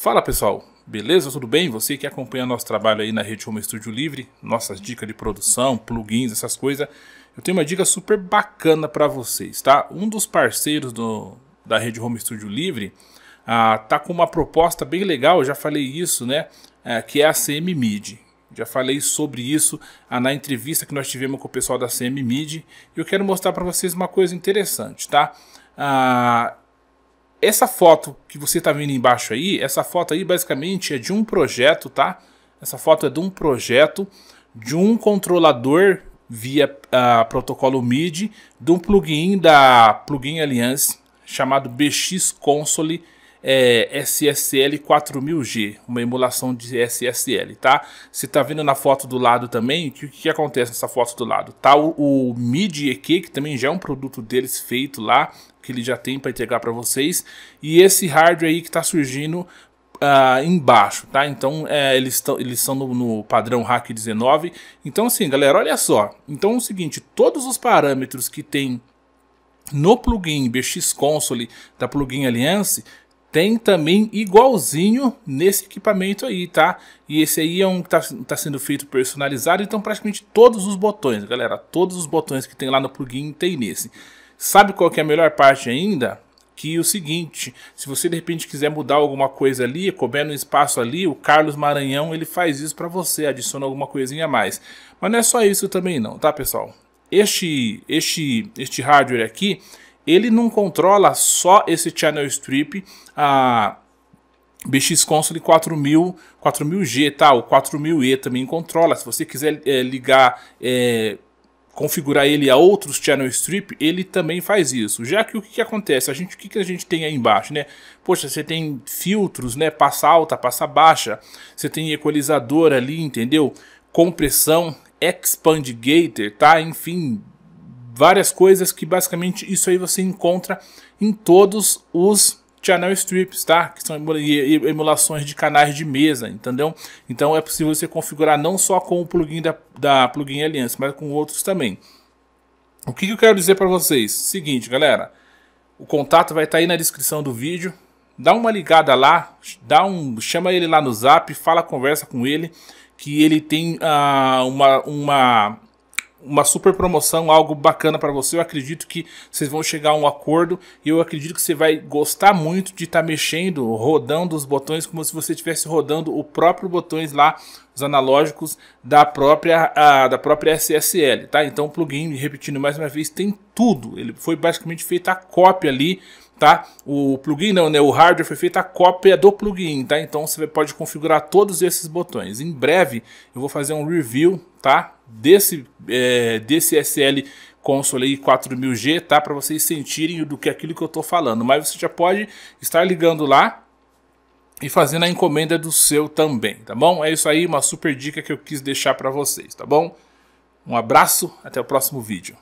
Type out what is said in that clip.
Fala pessoal, beleza? Tudo bem? Você que acompanha nosso trabalho aí na rede Home Studio Livre, nossas dicas de produção, plugins, essas coisas, eu tenho uma dica super bacana para vocês, tá? Um dos parceiros do, da rede Home Studio Livre ah, tá com uma proposta bem legal, eu já falei isso, né? É, que é a CM MIDI. Já falei sobre isso ah, na entrevista que nós tivemos com o pessoal da CM MIDI. E eu quero mostrar para vocês uma coisa interessante, tá? Ah, essa foto que você está vendo embaixo aí, essa foto aí basicamente é de um projeto, tá? Essa foto é de um projeto de um controlador via uh, protocolo MIDI de um plugin da Plugin Alliance chamado BX Console é, SSL 4000G, uma emulação de SSL, tá? Você tá vendo na foto do lado também, o que, que, acontece nessa foto do lado? Tá o, o MIDI EQ, que também já é um produto deles feito lá, que ele já tem para entregar para vocês, e esse hardware aí que tá surgindo Uh, embaixo, tá? Então é, eles estão eles são no, no, padrão hack 19. Então assim, galera, olha só. Então é o seguinte, todos os parâmetros que tem no plugin BX Console da Plugin Alliance tem também igualzinho nesse equipamento aí, tá? E esse aí é um que tá, tá, sendo feito personalizado, então praticamente todos os botões, galera. Todos os botões que tem lá no plugin tem nesse. Sabe qual que é a melhor parte ainda? Que é o seguinte, se você de repente quiser mudar alguma coisa ali, couber no espaço ali, o Carlos Maranhão ele faz isso para você, adiciona alguma coisinha a mais. Mas não é só isso também não, tá pessoal? Este, este, este hardware aqui, ele não controla só esse channel strip, a BX Console 4000, 4000G, tá? O 4000E também controla. Se você quiser é, ligar, é, configurar ele a outros channel strip, ele também faz isso. Já que o que, que acontece? A gente, o que, que a gente tem aí embaixo, né? Poxa, você tem filtros, né? Passa alta, passa baixa. Você tem equalizador ali, entendeu? Compressão, expand gator, tá? Enfim, várias coisas que basicamente isso aí você encontra em todos os channel strips, tá? Que são emulações de canais de mesa, entendeu? Então é possível você configurar não só com o plugin da, da plugin Alliance, mas com outros também. O que, que eu quero dizer para vocês? Seguinte, galera, o contato vai estar tá aí na descrição do vídeo. Dá uma ligada lá, dá um, chama ele lá no Zap, fala, conversa com ele, que ele tem ah, uma, uma uma super promoção, algo bacana para você. Eu acredito que vocês vão chegar a um acordo e eu acredito que você vai gostar muito de estar tá mexendo, rodando os botões como se você estivesse rodando o próprio botões lá os analógicos da própria, a, da própria SSL, tá? Então o plugin, repetindo mais uma vez, tem tudo. Ele foi basicamente feita a cópia ali tá? O plugin não, né? O hardware foi feita a cópia do plugin, tá? Então você pode configurar todos esses botões. Em breve eu vou fazer um review, tá? Desse, é, desse SSL console 4000G, tá? Para vocês sentirem do que aquilo que eu estou falando. Mas você já pode estar ligando lá, e fazendo a encomenda do seu também, tá bom? É isso aí, uma super dica que eu quis deixar para vocês, tá bom? Um abraço, até o próximo vídeo.